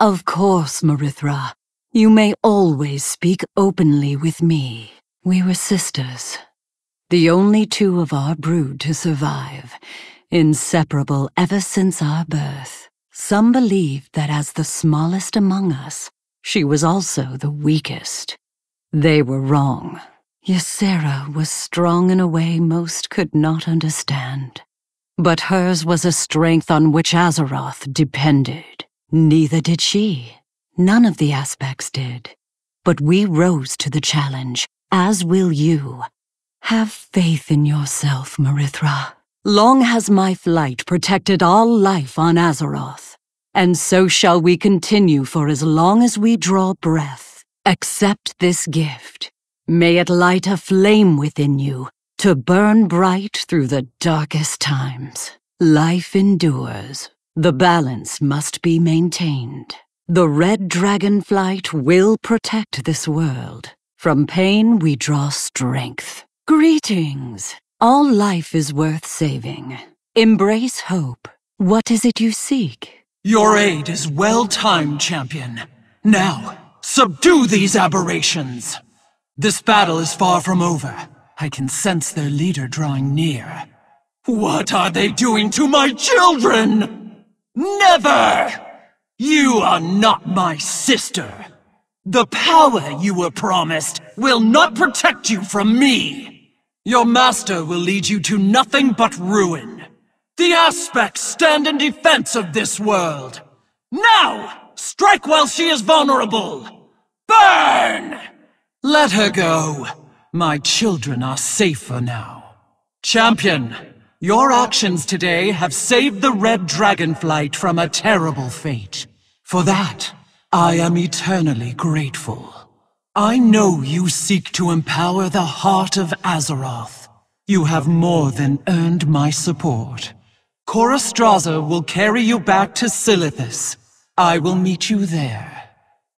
Of course, Marithra. You may always speak openly with me. We were sisters. The only two of our brood to survive, inseparable ever since our birth. Some believed that as the smallest among us, she was also the weakest. They were wrong. Ysera was strong in a way most could not understand. But hers was a strength on which Azeroth depended. Neither did she. None of the aspects did. But we rose to the challenge, as will you. Have faith in yourself, Marithra. Long has my flight protected all life on Azeroth, and so shall we continue for as long as we draw breath. Accept this gift. May it light a flame within you to burn bright through the darkest times. Life endures. The balance must be maintained. The red dragon flight will protect this world. From pain we draw strength. Greetings. All life is worth saving. Embrace hope. What is it you seek? Your aid is well timed, champion. Now, subdue these aberrations. This battle is far from over. I can sense their leader drawing near. What are they doing to my children? Never! You are not my sister. The power you were promised will not protect you from me. Your master will lead you to nothing but ruin. The aspects stand in defense of this world. Now, strike while she is vulnerable. Burn! Let her go. My children are safer now. Champion, your actions today have saved the Red Dragonflight from a terrible fate. For that, I am eternally grateful. I know you seek to empower the heart of Azeroth. You have more than earned my support. Corastraza will carry you back to Silithus. I will meet you there.